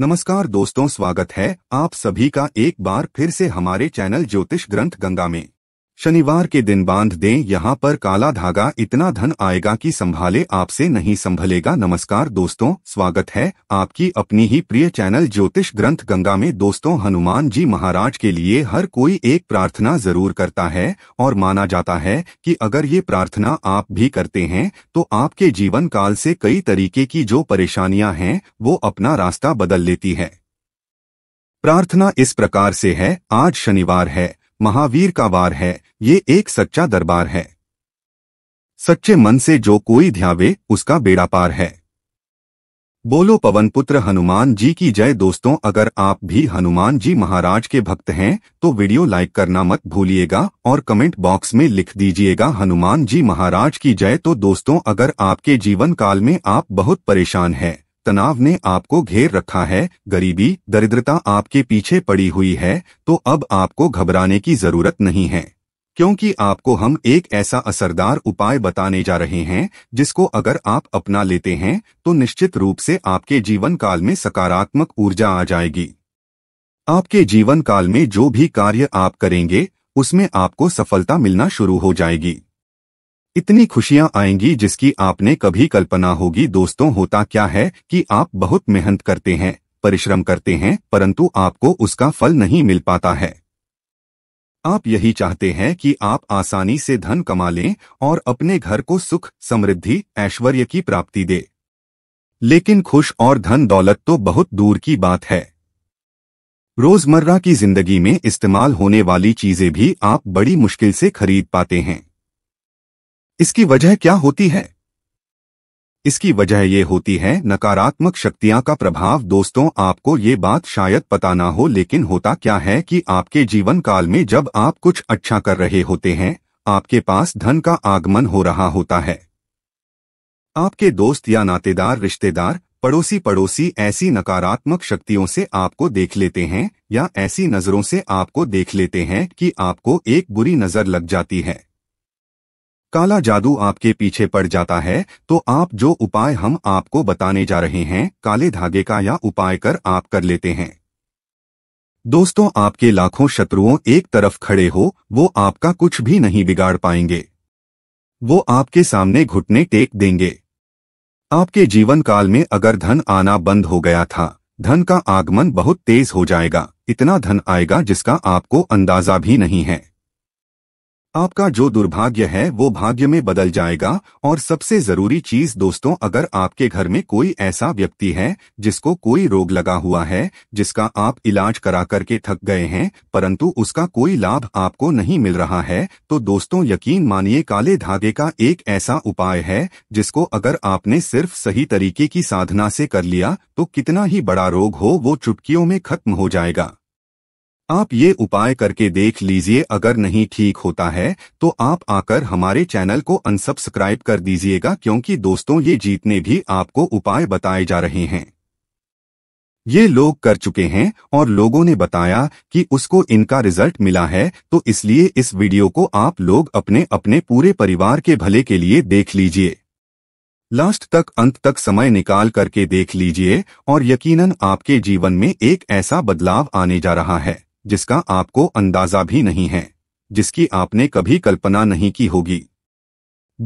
नमस्कार दोस्तों स्वागत है आप सभी का एक बार फिर से हमारे चैनल ज्योतिष ग्रंथ गंगा में शनिवार के दिन बांध दें यहाँ पर काला धागा इतना धन आएगा कि संभाले आपसे नहीं संभलेगा नमस्कार दोस्तों स्वागत है आपकी अपनी ही प्रिय चैनल ज्योतिष ग्रंथ गंगा में दोस्तों हनुमान जी महाराज के लिए हर कोई एक प्रार्थना जरूर करता है और माना जाता है कि अगर ये प्रार्थना आप भी करते हैं तो आपके जीवन काल से कई तरीके की जो परेशानियाँ हैं वो अपना रास्ता बदल लेती है प्रार्थना इस प्रकार से है आज शनिवार है महावीर का वार है ये एक सच्चा दरबार है सच्चे मन से जो कोई ध्यावे उसका बेड़ा पार है बोलो पवन पुत्र हनुमान जी की जय दोस्तों अगर आप भी हनुमान जी महाराज के भक्त हैं तो वीडियो लाइक करना मत भूलिएगा और कमेंट बॉक्स में लिख दीजिएगा हनुमान जी महाराज की जय तो दोस्तों अगर आपके जीवन काल में आप बहुत परेशान हैं तनाव ने आपको घेर रखा है गरीबी दरिद्रता आपके पीछे पड़ी हुई है तो अब आपको घबराने की जरूरत नहीं है क्योंकि आपको हम एक ऐसा असरदार उपाय बताने जा रहे हैं जिसको अगर आप अपना लेते हैं तो निश्चित रूप से आपके जीवन काल में सकारात्मक ऊर्जा आ जाएगी आपके जीवन काल में जो भी कार्य आप करेंगे उसमें आपको सफलता मिलना शुरू हो जाएगी इतनी खुशियां आएंगी जिसकी आपने कभी कल्पना होगी दोस्तों होता क्या है कि आप बहुत मेहनत करते हैं परिश्रम करते हैं परंतु आपको उसका फल नहीं मिल पाता है आप यही चाहते हैं कि आप आसानी से धन कमा लें और अपने घर को सुख समृद्धि ऐश्वर्य की प्राप्ति दे लेकिन खुश और धन दौलत तो बहुत दूर की बात है रोजमर्रा की जिंदगी में इस्तेमाल होने वाली चीजें भी आप बड़ी मुश्किल से खरीद पाते हैं इसकी वजह क्या होती है इसकी वजह ये होती है नकारात्मक शक्तियां का प्रभाव दोस्तों आपको ये बात शायद पता ना हो लेकिन होता क्या है कि आपके जीवन काल में जब आप कुछ अच्छा कर रहे होते हैं आपके पास धन का आगमन हो रहा होता है आपके दोस्त या नातेदार रिश्तेदार पड़ोसी पड़ोसी ऐसी नकारात्मक शक्तियों से आपको देख लेते हैं या ऐसी नज़रों से आपको देख लेते हैं कि आपको एक बुरी नज़र लग जाती है काला जादू आपके पीछे पड़ जाता है तो आप जो उपाय हम आपको बताने जा रहे हैं काले धागे का या उपाय कर आप कर लेते हैं दोस्तों आपके लाखों शत्रुओं एक तरफ खड़े हो वो आपका कुछ भी नहीं बिगाड़ पाएंगे वो आपके सामने घुटने टेक देंगे आपके जीवन काल में अगर धन आना बंद हो गया था धन का आगमन बहुत तेज हो जाएगा इतना धन आएगा जिसका आपको अंदाजा भी नहीं है आपका जो दुर्भाग्य है वो भाग्य में बदल जाएगा और सबसे जरूरी चीज दोस्तों अगर आपके घर में कोई ऐसा व्यक्ति है जिसको कोई रोग लगा हुआ है जिसका आप इलाज करा करके थक गए हैं परंतु उसका कोई लाभ आपको नहीं मिल रहा है तो दोस्तों यकीन मानिए काले धागे का एक ऐसा उपाय है जिसको अगर आपने सिर्फ सही तरीके की साधना से कर लिया तो कितना ही बड़ा रोग हो वो चुटकियों में खत्म हो जाएगा आप ये उपाय करके देख लीजिए अगर नहीं ठीक होता है तो आप आकर हमारे चैनल को अनसब्सक्राइब कर दीजिएगा क्योंकि दोस्तों ये जीतने भी आपको उपाय बताए जा रहे हैं ये लोग कर चुके हैं और लोगों ने बताया कि उसको इनका रिजल्ट मिला है तो इसलिए इस वीडियो को आप लोग अपने अपने पूरे परिवार के भले के लिए देख लीजिए लास्ट तक अंत तक समय निकाल करके देख लीजिए और यकीनन आपके जीवन में एक ऐसा बदलाव आने जा रहा है जिसका आपको अंदाजा भी नहीं है जिसकी आपने कभी कल्पना नहीं की होगी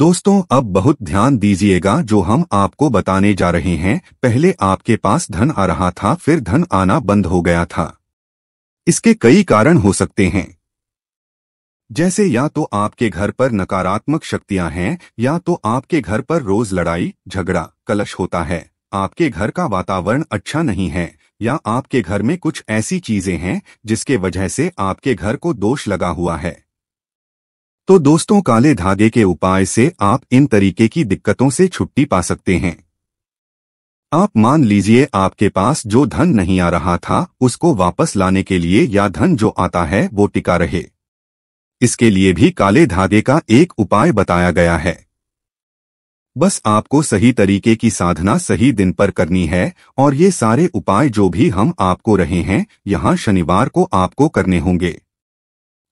दोस्तों अब बहुत ध्यान दीजिएगा जो हम आपको बताने जा रहे हैं पहले आपके पास धन आ रहा था फिर धन आना बंद हो गया था इसके कई कारण हो सकते हैं जैसे या तो आपके घर पर नकारात्मक शक्तियां हैं या तो आपके घर पर रोज लड़ाई झगड़ा कलश होता है आपके घर का वातावरण अच्छा नहीं है या आपके घर में कुछ ऐसी चीजें हैं जिसके वजह से आपके घर को दोष लगा हुआ है तो दोस्तों काले धागे के उपाय से आप इन तरीके की दिक्कतों से छुट्टी पा सकते हैं आप मान लीजिए आपके पास जो धन नहीं आ रहा था उसको वापस लाने के लिए या धन जो आता है वो टिका रहे इसके लिए भी काले धागे का एक उपाय बताया गया है बस आपको सही तरीके की साधना सही दिन पर करनी है और ये सारे उपाय जो भी हम आपको रहे हैं यहाँ शनिवार को आपको करने होंगे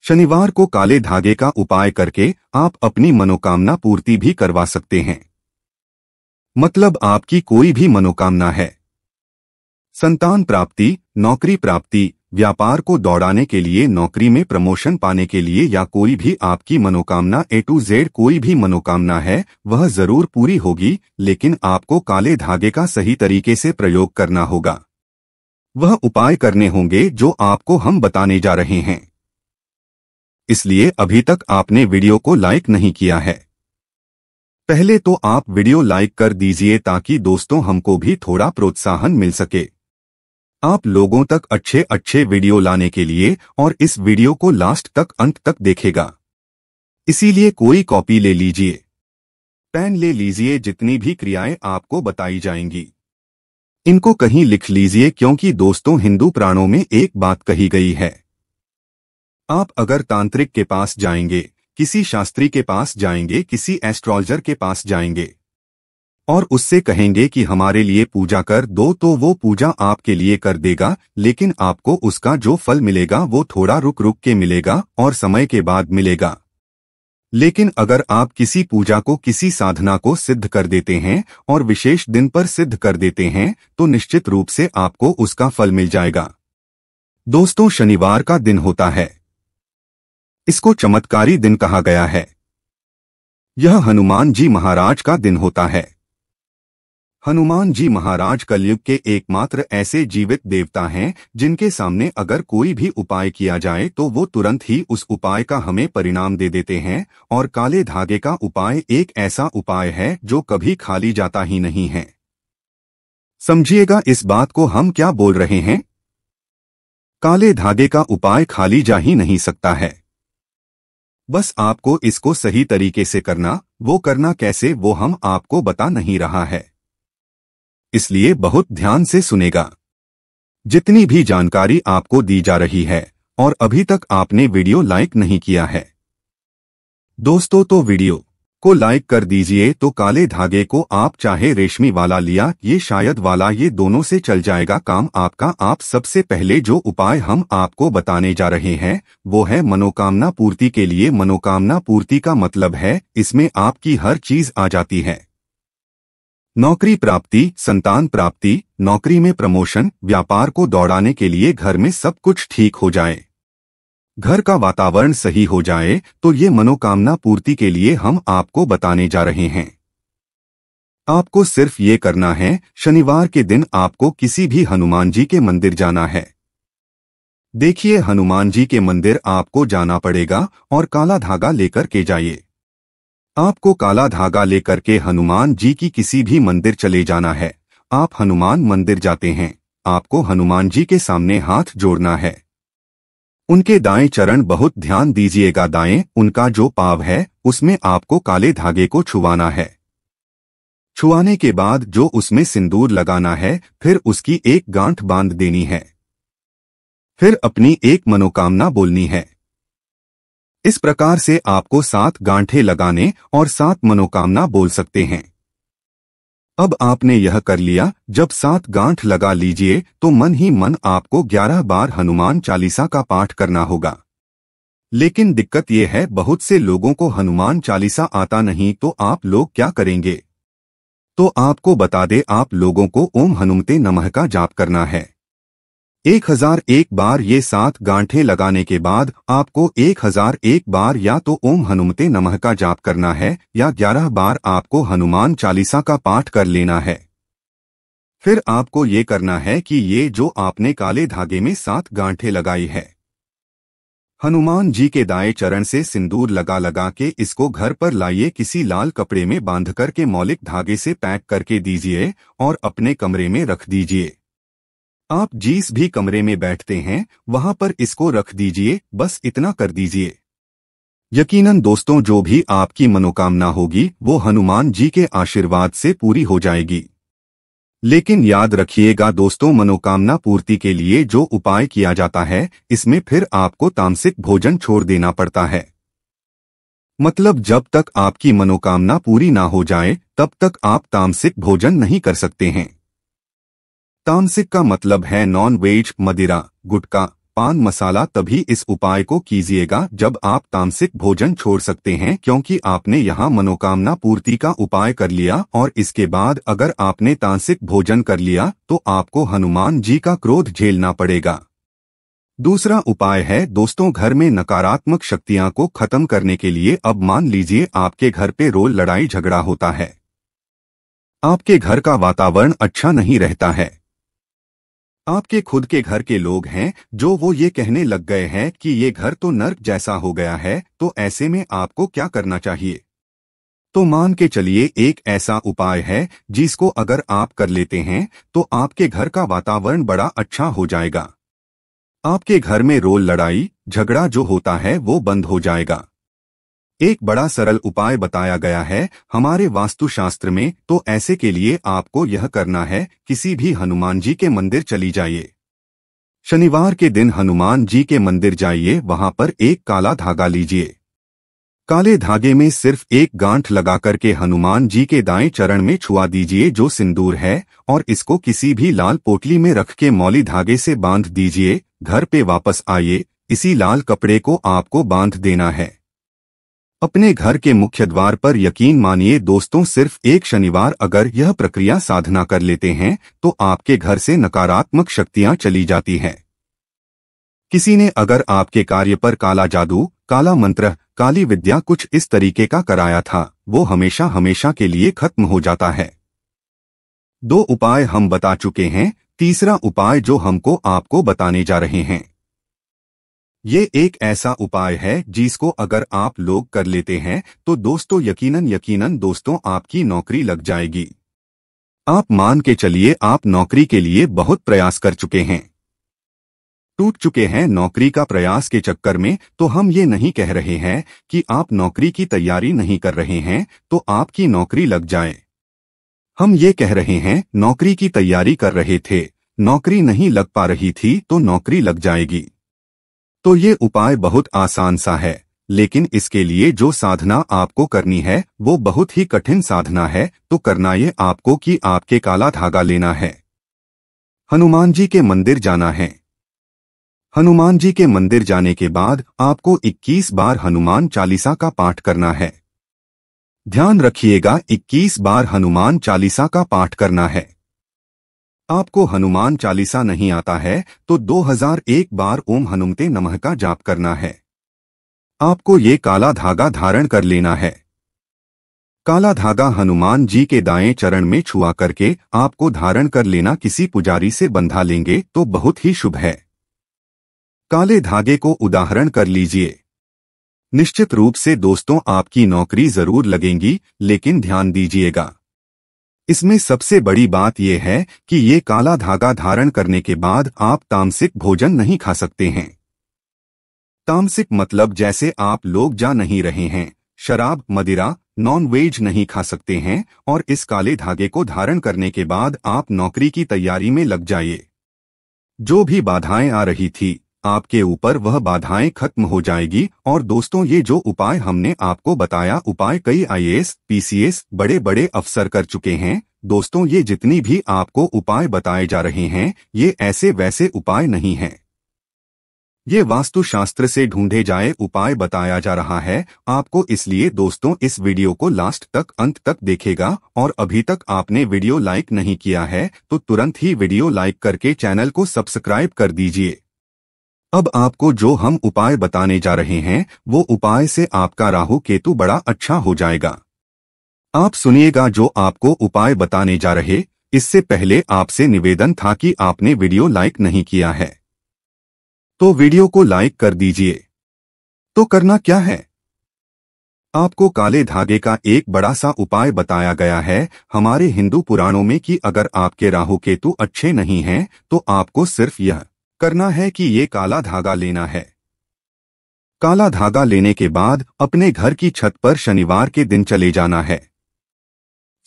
शनिवार को काले धागे का उपाय करके आप अपनी मनोकामना पूर्ति भी करवा सकते हैं मतलब आपकी कोई भी मनोकामना है संतान प्राप्ति नौकरी प्राप्ति व्यापार को दौड़ाने के लिए नौकरी में प्रमोशन पाने के लिए या कोई भी आपकी मनोकामना ए टू जेड कोई भी मनोकामना है वह जरूर पूरी होगी लेकिन आपको काले धागे का सही तरीके से प्रयोग करना होगा वह उपाय करने होंगे जो आपको हम बताने जा रहे हैं इसलिए अभी तक आपने वीडियो को लाइक नहीं किया है पहले तो आप वीडियो लाइक कर दीजिए ताकि दोस्तों हमको भी थोड़ा प्रोत्साहन मिल सके आप लोगों तक अच्छे अच्छे वीडियो लाने के लिए और इस वीडियो को लास्ट तक अंत तक देखेगा इसीलिए कोई कॉपी ले लीजिए पेन ले लीजिए जितनी भी क्रियाएं आपको बताई जाएंगी इनको कहीं लिख लीजिए क्योंकि दोस्तों हिंदू प्राणों में एक बात कही गई है आप अगर तांत्रिक के पास जाएंगे किसी शास्त्री के पास जाएंगे किसी एस्ट्रोलजर के पास जाएंगे और उससे कहेंगे कि हमारे लिए पूजा कर दो तो वो पूजा आपके लिए कर देगा लेकिन आपको उसका जो फल मिलेगा वो थोड़ा रुक रुक के मिलेगा और समय के बाद मिलेगा लेकिन अगर आप किसी पूजा को किसी साधना को सिद्ध कर देते हैं और विशेष दिन पर सिद्ध कर देते हैं तो निश्चित रूप से आपको उसका फल मिल जाएगा दोस्तों शनिवार का दिन होता है इसको चमत्कारी दिन कहा गया है यह हनुमान जी महाराज का दिन होता है हनुमान जी महाराज कलयुग के एकमात्र ऐसे जीवित देवता हैं जिनके सामने अगर कोई भी उपाय किया जाए तो वो तुरंत ही उस उपाय का हमें परिणाम दे देते हैं और काले धागे का उपाय एक ऐसा उपाय है जो कभी खाली जाता ही नहीं है समझिएगा इस बात को हम क्या बोल रहे हैं काले धागे का उपाय खाली जा ही नहीं सकता है बस आपको इसको सही तरीके से करना वो करना कैसे वो हम आपको बता नहीं रहा है इसलिए बहुत ध्यान से सुनेगा जितनी भी जानकारी आपको दी जा रही है और अभी तक आपने वीडियो लाइक नहीं किया है दोस्तों तो वीडियो को लाइक कर दीजिए तो काले धागे को आप चाहे रेशमी वाला लिया ये शायद वाला ये दोनों से चल जाएगा काम आपका आप सबसे पहले जो उपाय हम आपको बताने जा रहे हैं वो है मनोकामना पूर्ति के लिए मनोकामना पूर्ति का मतलब है इसमें आपकी हर चीज आ जाती है नौकरी प्राप्ति संतान प्राप्ति नौकरी में प्रमोशन व्यापार को दौड़ाने के लिए घर में सब कुछ ठीक हो जाए घर का वातावरण सही हो जाए तो ये मनोकामना पूर्ति के लिए हम आपको बताने जा रहे हैं आपको सिर्फ ये करना है शनिवार के दिन आपको किसी भी हनुमान जी के मंदिर जाना है देखिए हनुमान जी के मंदिर आपको जाना पड़ेगा और काला धागा लेकर के जाइए आपको काला धागा लेकर के हनुमान जी की किसी भी मंदिर चले जाना है आप हनुमान मंदिर जाते हैं आपको हनुमान जी के सामने हाथ जोड़ना है उनके दाएं चरण बहुत ध्यान दीजिएगा दाएं उनका जो पाव है उसमें आपको काले धागे को छुवाना है छुआने के बाद जो उसमें सिंदूर लगाना है फिर उसकी एक गांठ बांध देनी है फिर अपनी एक मनोकामना बोलनी है इस प्रकार से आपको सात गांठे लगाने और सात मनोकामना बोल सकते हैं अब आपने यह कर लिया जब सात गांठ लगा लीजिए तो मन ही मन आपको ग्यारह बार हनुमान चालीसा का पाठ करना होगा लेकिन दिक्कत यह है बहुत से लोगों को हनुमान चालीसा आता नहीं तो आप लोग क्या करेंगे तो आपको बता दे आप लोगों को ओम हनुमते नमः का जाप करना है एक हजार एक बार ये सात गांठे लगाने के बाद आपको एक हजार एक बार या तो ओम हनुमते नमः का जाप करना है या ग्यारह बार आपको हनुमान चालीसा का पाठ कर लेना है फिर आपको ये करना है कि ये जो आपने काले धागे में सात गांठे लगाई है हनुमान जी के दाएं चरण से सिंदूर लगा लगा के इसको घर पर लाइए किसी लाल कपड़े में बांध करके मौलिक धागे से पैक करके दीजिए और अपने कमरे में रख दीजिए आप जिस भी कमरे में बैठते हैं वहां पर इसको रख दीजिए बस इतना कर दीजिए यकीनन दोस्तों जो भी आपकी मनोकामना होगी वो हनुमान जी के आशीर्वाद से पूरी हो जाएगी लेकिन याद रखिएगा दोस्तों मनोकामना पूर्ति के लिए जो उपाय किया जाता है इसमें फिर आपको तामसिक भोजन छोड़ देना पड़ता है मतलब जब तक आपकी मनोकामना पूरी ना हो जाए तब तक आप तामसिक भोजन नहीं कर सकते हैं तामसिक का मतलब है नॉन वेज मदिरा गुटका पान मसाला तभी इस उपाय को कीजिएगा जब आप तामसिक भोजन छोड़ सकते हैं क्योंकि आपने यहाँ मनोकामना पूर्ति का उपाय कर लिया और इसके बाद अगर आपने तामसिक भोजन कर लिया तो आपको हनुमान जी का क्रोध झेलना पड़ेगा दूसरा उपाय है दोस्तों घर में नकारात्मक शक्तियां को खत्म करने के लिए अब मान लीजिए आपके घर पे रोज लड़ाई झगड़ा होता है आपके घर का वातावरण अच्छा नहीं रहता है आपके खुद के घर के लोग हैं जो वो ये कहने लग गए हैं कि ये घर तो नर्क जैसा हो गया है तो ऐसे में आपको क्या करना चाहिए तो मान के चलिए एक ऐसा उपाय है जिसको अगर आप कर लेते हैं तो आपके घर का वातावरण बड़ा अच्छा हो जाएगा आपके घर में रोल लड़ाई झगड़ा जो होता है वो बंद हो जाएगा एक बड़ा सरल उपाय बताया गया है हमारे वास्तुशास्त्र में तो ऐसे के लिए आपको यह करना है किसी भी हनुमान जी के मंदिर चली जाइए शनिवार के दिन हनुमान जी के मंदिर जाइए वहां पर एक काला धागा लीजिए काले धागे में सिर्फ एक गांठ लगा करके हनुमान जी के दाएं चरण में छुआ दीजिए जो सिंदूर है और इसको किसी भी लाल पोटली में रख के मौली धागे से बांध दीजिए घर पे वापस आइए इसी लाल कपड़े को आपको बांध देना है अपने घर के मुख्य द्वार पर यकीन मानिए दोस्तों सिर्फ एक शनिवार अगर यह प्रक्रिया साधना कर लेते हैं तो आपके घर से नकारात्मक शक्तियां चली जाती हैं किसी ने अगर आपके कार्य पर काला जादू काला मंत्र काली विद्या कुछ इस तरीके का कराया था वो हमेशा हमेशा के लिए खत्म हो जाता है दो उपाय हम बता चुके हैं तीसरा उपाय जो हमको आपको बताने जा रहे हैं ये एक ऐसा उपाय है जिसको अगर आप लोग कर लेते हैं तो दोस्तों यकीनन यकीनन दोस्तों आपकी नौकरी लग जाएगी आप मान के चलिए आप नौकरी के लिए बहुत प्रयास कर चुके हैं टूट चुके हैं नौकरी का प्रयास के चक्कर में तो हम ये नहीं कह रहे हैं कि आप नौकरी की तैयारी नहीं कर रहे हैं तो आपकी नौकरी लग जाए हम ये कह रहे हैं नौकरी की तैयारी कर रहे थे नौकरी नहीं लग पा रही थी तो नौकरी लग जाएगी तो ये उपाय बहुत आसान सा है लेकिन इसके लिए जो साधना आपको करनी है वो बहुत ही कठिन साधना है तो करना ये आपको कि आपके काला धागा लेना है हनुमान जी के मंदिर जाना है हनुमान जी के मंदिर जाने के बाद आपको 21 बार हनुमान चालीसा का पाठ करना है ध्यान रखिएगा 21 बार हनुमान चालीसा का पाठ करना है आपको हनुमान चालीसा नहीं आता है तो 2001 बार ओम हनुमते नमः का जाप करना है आपको ये काला धागा धारण कर लेना है काला धागा हनुमान जी के दाएं चरण में छुआ करके आपको धारण कर लेना किसी पुजारी से बंधा लेंगे तो बहुत ही शुभ है काले धागे को उदाहरण कर लीजिए निश्चित रूप से दोस्तों आपकी नौकरी जरूर लगेंगी लेकिन ध्यान दीजिएगा इसमें सबसे बड़ी बात यह है कि ये काला धागा धारण करने के बाद आप तामसिक भोजन नहीं खा सकते हैं तामसिक मतलब जैसे आप लोग जा नहीं रहे हैं शराब मदिरा नॉन वेज नहीं खा सकते हैं और इस काले धागे को धारण करने के बाद आप नौकरी की तैयारी में लग जाइए जो भी बाधाएं आ रही थी आपके ऊपर वह बाधाएं खत्म हो जाएगी और दोस्तों ये जो उपाय हमने आपको बताया उपाय कई आईएएस, पीसीएस बड़े बड़े अफसर कर चुके हैं दोस्तों ये जितनी भी आपको उपाय बताए जा रहे हैं ये ऐसे वैसे उपाय नहीं हैं ये वास्तुशास्त्र से ढूंढे जाए उपाय बताया जा रहा है आपको इसलिए दोस्तों इस वीडियो को लास्ट तक अंत तक देखेगा और अभी तक आपने वीडियो लाइक नहीं किया है तो तुरंत ही वीडियो लाइक करके चैनल को सब्सक्राइब कर दीजिए अब आपको जो हम उपाय बताने जा रहे हैं वो उपाय से आपका राहु केतु बड़ा अच्छा हो जाएगा आप सुनिएगा जो आपको उपाय बताने जा रहे इससे पहले आपसे निवेदन था कि आपने वीडियो लाइक नहीं किया है तो वीडियो को लाइक कर दीजिए तो करना क्या है आपको काले धागे का एक बड़ा सा उपाय बताया गया है हमारे हिंदू पुराणों में कि अगर आपके राहु केतु अच्छे नहीं हैं तो आपको सिर्फ यह करना है कि ये काला धागा लेना है काला धागा लेने के बाद अपने घर की छत पर शनिवार के दिन चले जाना है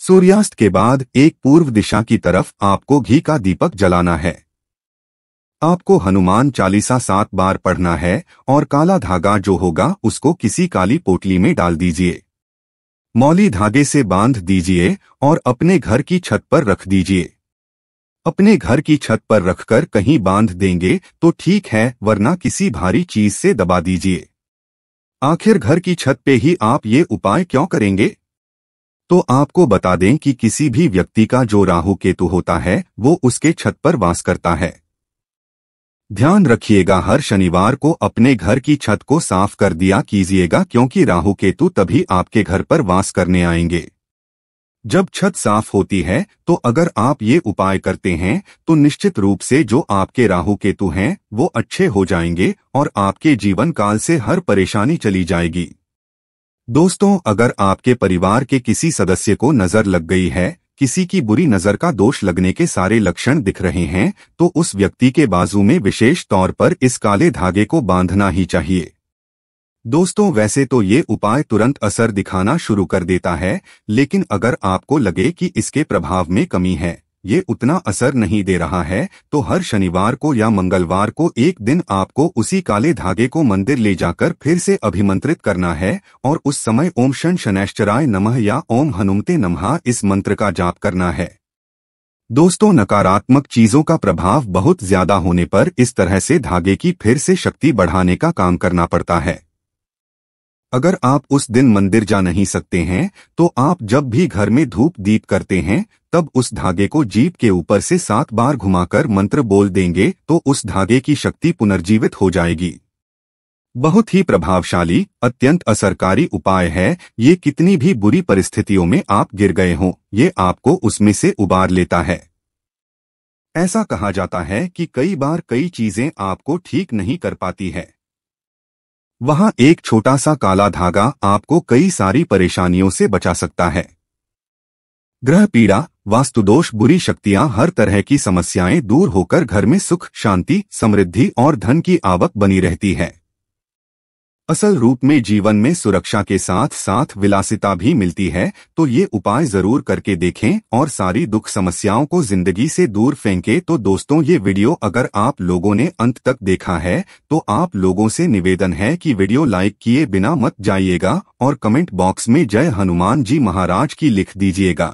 सूर्यास्त के बाद एक पूर्व दिशा की तरफ आपको घी का दीपक जलाना है आपको हनुमान चालीसा सात बार पढ़ना है और काला धागा जो होगा उसको किसी काली पोटली में डाल दीजिए मौली धागे से बांध दीजिए और अपने घर की छत पर रख दीजिए अपने घर की छत पर रखकर कहीं बांध देंगे तो ठीक है वरना किसी भारी चीज से दबा दीजिए आखिर घर की छत पे ही आप ये उपाय क्यों करेंगे तो आपको बता दें कि किसी भी व्यक्ति का जो राहु केतु होता है वो उसके छत पर वास करता है ध्यान रखिएगा हर शनिवार को अपने घर की छत को साफ कर दिया कीजिएगा क्योंकि राहु केतु तभी आपके घर पर वास करने आएंगे जब छत साफ होती है तो अगर आप ये उपाय करते हैं तो निश्चित रूप से जो आपके राहु केतु हैं वो अच्छे हो जाएंगे और आपके जीवन काल से हर परेशानी चली जाएगी दोस्तों अगर आपके परिवार के किसी सदस्य को नजर लग गई है किसी की बुरी नजर का दोष लगने के सारे लक्षण दिख रहे हैं तो उस व्यक्ति के बाजू में विशेष तौर पर इस काले धागे को बांधना ही चाहिए दोस्तों वैसे तो ये उपाय तुरंत असर दिखाना शुरू कर देता है लेकिन अगर आपको लगे कि इसके प्रभाव में कमी है ये उतना असर नहीं दे रहा है तो हर शनिवार को या मंगलवार को एक दिन आपको उसी काले धागे को मंदिर ले जाकर फिर से अभिमंत्रित करना है और उस समय ओम शन शनैश्चराय नमः या ओम हनुमते नमः इस मंत्र का जाप करना है दोस्तों नकारात्मक चीजों का प्रभाव बहुत ज्यादा होने पर इस तरह से धागे की फिर से शक्ति बढ़ाने का काम करना पड़ता है अगर आप उस दिन मंदिर जा नहीं सकते हैं तो आप जब भी घर में धूप दीप करते हैं तब उस धागे को जीप के ऊपर से सात बार घुमाकर मंत्र बोल देंगे तो उस धागे की शक्ति पुनर्जीवित हो जाएगी बहुत ही प्रभावशाली अत्यंत असरकारी उपाय है ये कितनी भी बुरी परिस्थितियों में आप गिर गए हों ये आपको उसमें से उबार लेता है ऐसा कहा जाता है कि कई बार कई चीजें आपको ठीक नहीं कर पाती है वहाँ एक छोटा सा काला धागा आपको कई सारी परेशानियों से बचा सकता है ग्रह पीड़ा वास्तुदोष बुरी शक्तियां हर तरह की समस्याएं दूर होकर घर में सुख शांति समृद्धि और धन की आवक बनी रहती है असल रूप में जीवन में सुरक्षा के साथ साथ विलासिता भी मिलती है तो ये उपाय जरूर करके देखें और सारी दुख समस्याओं को जिंदगी से दूर फेंके तो दोस्तों ये वीडियो अगर आप लोगों ने अंत तक देखा है तो आप लोगों से निवेदन है कि वीडियो लाइक किए बिना मत जाइएगा और कमेंट बॉक्स में जय हनुमान जी महाराज की लिख दीजिएगा